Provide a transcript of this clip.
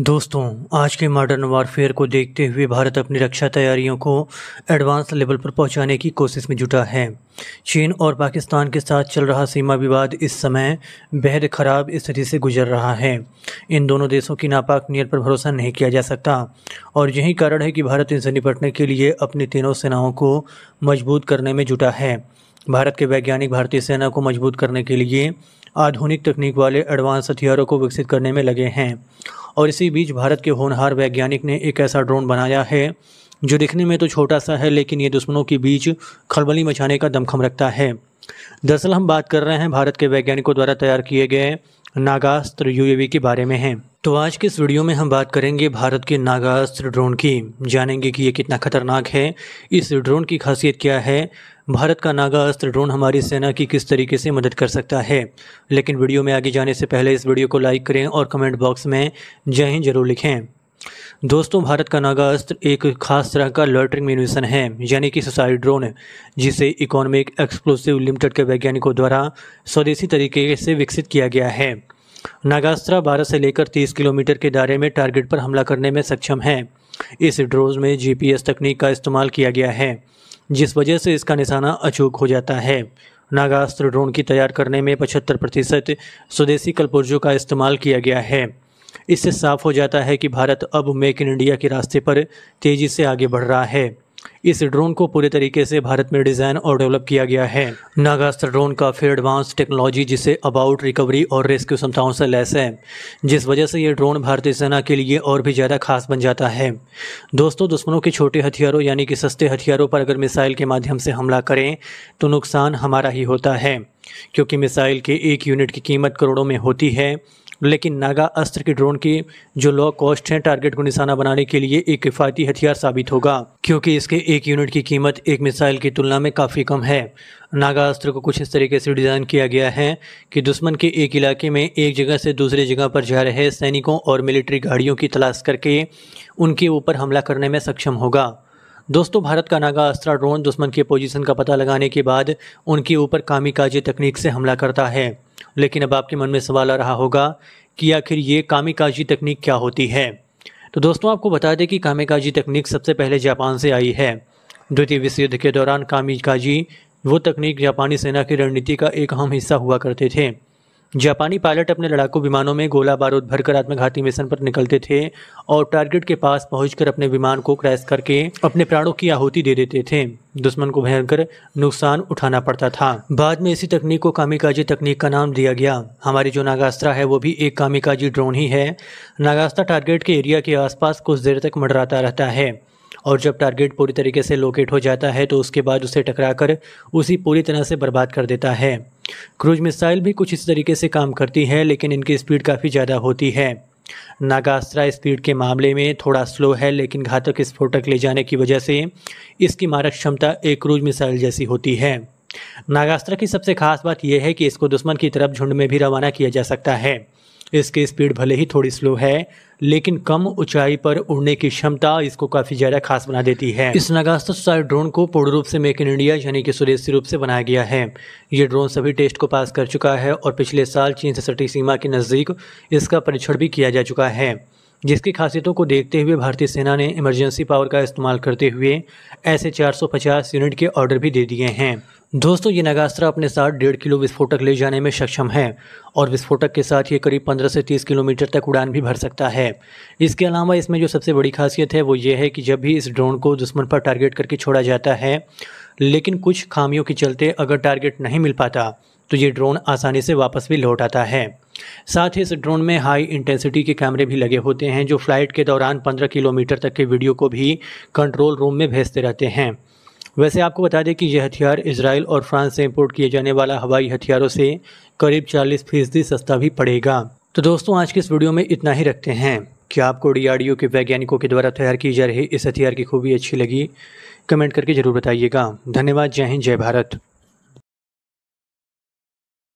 दोस्तों आज के मॉडर्न वारफेयर को देखते हुए भारत अपनी रक्षा तैयारियों को एडवांस लेवल पर पहुंचाने की कोशिश में जुटा है चीन और पाकिस्तान के साथ चल रहा सीमा विवाद इस समय बेहद खराब स्थिति से गुजर रहा है इन दोनों देशों की नापाक नियत पर भरोसा नहीं किया जा सकता और यही कारण है कि भारत इनसे निपटने के लिए अपनी तीनों सेनाओं को मजबूत करने में जुटा है भारत के वैज्ञानिक भारतीय सेना को मजबूत करने के लिए आधुनिक तकनीक वाले एडवांस हथियारों को विकसित करने में लगे हैं और इसी बीच भारत के होनहार वैज्ञानिक ने एक ऐसा ड्रोन बनाया है जो दिखने में तो छोटा सा है लेकिन ये दुश्मनों के बीच खलबली मचाने का दमखम रखता है दरअसल हम बात कर रहे हैं भारत के वैज्ञानिकों द्वारा तैयार किए गए नागास्त्र यूएवी के बारे में हैं तो आज के इस वीडियो में हम बात करेंगे भारत के नागास्त्र ड्रोन की जानेंगे कि ये कितना खतरनाक है इस ड्रोन की खासियत क्या है भारत का नागा अस्त्र ड्रोन हमारी सेना की किस तरीके से मदद कर सकता है लेकिन वीडियो में आगे जाने से पहले इस वीडियो को लाइक करें और कमेंट बॉक्स में जय हिंद जरूर लिखें दोस्तों भारत का नागा अस्त्र एक खास तरह का लॉटरिंग म्यूनिशन है यानी कि सुसाइड ड्रोन जिसे इकोनॉमिक एक्सप्लोसिव लिमिटेड के वैज्ञानिकों द्वारा स्वदेशी तरीके से विकसित किया गया है नागास्त्रा 12 से लेकर 30 किलोमीटर के दायरे में टारगेट पर हमला करने में सक्षम है इस ड्रोज में जीपीएस तकनीक का इस्तेमाल किया गया है जिस वजह से इसका निशाना अचूक हो जाता है नागास्त्र ड्रोन की तैयार करने में पचहत्तर प्रतिशत स्वदेशी कलपुर्जों का इस्तेमाल किया गया है इससे साफ हो जाता है कि भारत अब मेक इन इंडिया के रास्ते पर तेज़ी से आगे बढ़ रहा है इस ड्रोन को पूरे तरीके से भारत में डिज़ाइन और डेवलप किया गया है नागास्त्र ड्रोन काफ़ी एडवांस टेक्नोलॉजी जिसे अबाउट रिकवरी और रेस्क्यू क्षमताओं से लैस है जिस वजह से ये ड्रोन भारतीय सेना के लिए और भी ज़्यादा खास बन जाता है दोस्तों दुश्मनों के छोटे हथियारों यानी कि सस्ते हथियारों पर अगर मिसाइल के माध्यम से हमला करें तो नुकसान हमारा ही होता है क्योंकि मिसाइल के एक यूनिट की कीमत करोड़ों में होती है लेकिन नागा अस्त्र के ड्रोन की जो लो कॉस्ट है टारगेट को निशाना बनाने के लिए एक किफ़ायती हथियार साबित होगा क्योंकि इसके एक यूनिट की कीमत एक मिसाइल की तुलना में काफ़ी कम है नागा अस्त्र को कुछ इस तरीके से डिज़ाइन किया गया है कि दुश्मन के एक इलाके में एक जगह से दूसरी जगह पर जा रहे सैनिकों और मिलिट्री गाड़ियों की तलाश करके उनके ऊपर हमला करने में सक्षम होगा दोस्तों भारत का नागा अस्त्रा ड्रोन दुश्मन के पोजीशन का पता लगाने के बाद उनके ऊपर कामी तकनीक से हमला करता है लेकिन अब आपके मन में सवाल आ रहा होगा कि आखिर ये कामिकाजी तकनीक क्या होती है तो दोस्तों आपको बता दें कि कामिकाजी तकनीक सबसे पहले जापान से आई है द्वितीय विश्व युद्ध के दौरान कामिकाजी वो तकनीक जापानी सेना की रणनीति का एक अहम हिस्सा हुआ करते थे जापानी पायलट अपने लड़ाकू विमानों में गोला बारूद भरकर आत्मघाती मिशन पर निकलते थे और टारगेट के पास पहुंचकर अपने विमान को क्रैश करके अपने प्राणों की आहुति दे देते थे दुश्मन को भयंकर नुकसान उठाना पड़ता था बाद में इसी तकनीक को कामिकाजी तकनीक का नाम दिया गया हमारी जो नागास्त्रा है वो भी एक कामिकाजी ड्रोन ही है नागास्त्रा टारगेट के एरिया के आसपास कुछ देर तक मडराता रहता है और जब टारगेट पूरी तरीके से लोकेट हो जाता है तो उसके बाद उसे टकरा कर उसी पूरी तरह से बर्बाद कर देता है क्रूज मिसाइल भी कुछ इस तरीके से काम करती है लेकिन इनकी स्पीड काफ़ी ज़्यादा होती है नागास्त्रा स्पीड के मामले में थोड़ा स्लो है लेकिन घातक स्फोटक ले जाने की वजह से इसकी मारक क्षमता एक क्रूज मिसाइल जैसी होती है नागास्त्रा की सबसे खास बात यह है कि इसको दुश्मन की तरफ झुंड में भी रवाना किया जा सकता है इसकी स्पीड भले ही थोड़ी स्लो है लेकिन कम ऊंचाई पर उड़ने की क्षमता इसको काफ़ी ज़्यादा खास बना देती है इस नगास्ता सुसाइड ड्रोन को पूर्ण रूप से मेक इन इंडिया यानी कि स्वदेशी रूप से बनाया गया है ये ड्रोन सभी टेस्ट को पास कर चुका है और पिछले साल चीन से सटी सीमा के नज़दीक इसका परीक्षण भी किया जा चुका है जिसकी खासियतों को देखते हुए भारतीय सेना ने इमरजेंसी पावर का इस्तेमाल करते हुए ऐसे 450 यूनिट के ऑर्डर भी दे दिए हैं दोस्तों ये नगास्त्रा अपने साथ डेढ़ किलो विस्फोटक ले जाने में सक्षम है और विस्फोटक के साथ ये करीब 15 से 30 किलोमीटर तक उड़ान भी भर सकता है इसके अलावा इसमें जो सबसे बड़ी खासियत है वो ये है कि जब भी इस ड्रोन को दुश्मन पर टारगेट करके छोड़ा जाता है लेकिन कुछ खामियों के चलते अगर टारगेट नहीं मिल पाता तो ये ड्रोन आसानी से वापस भी लौट आता है साथ ही इस ड्रोन में हाई इंटेंसिटी के कैमरे भी लगे होते हैं जो फ्लाइट के दौरान 15 किलोमीटर तक के वीडियो को भी कंट्रोल रूम में भेजते रहते हैं वैसे आपको बता दें कि यह हथियार इसराइल और फ्रांस से इम्पोर्ट किए जाने वाला हवाई हथियारों से करीब चालीस फीसदी सस्ता भी पड़ेगा तो दोस्तों आज के इस वीडियो में इतना ही रखते हैं क्या आपको डी के वैज्ञानिकों के द्वारा तैयार की जा रही इस हथियार की खूबी अच्छी लगी कमेंट करके ज़रूर बताइएगा धन्यवाद जय हिंद जय भारत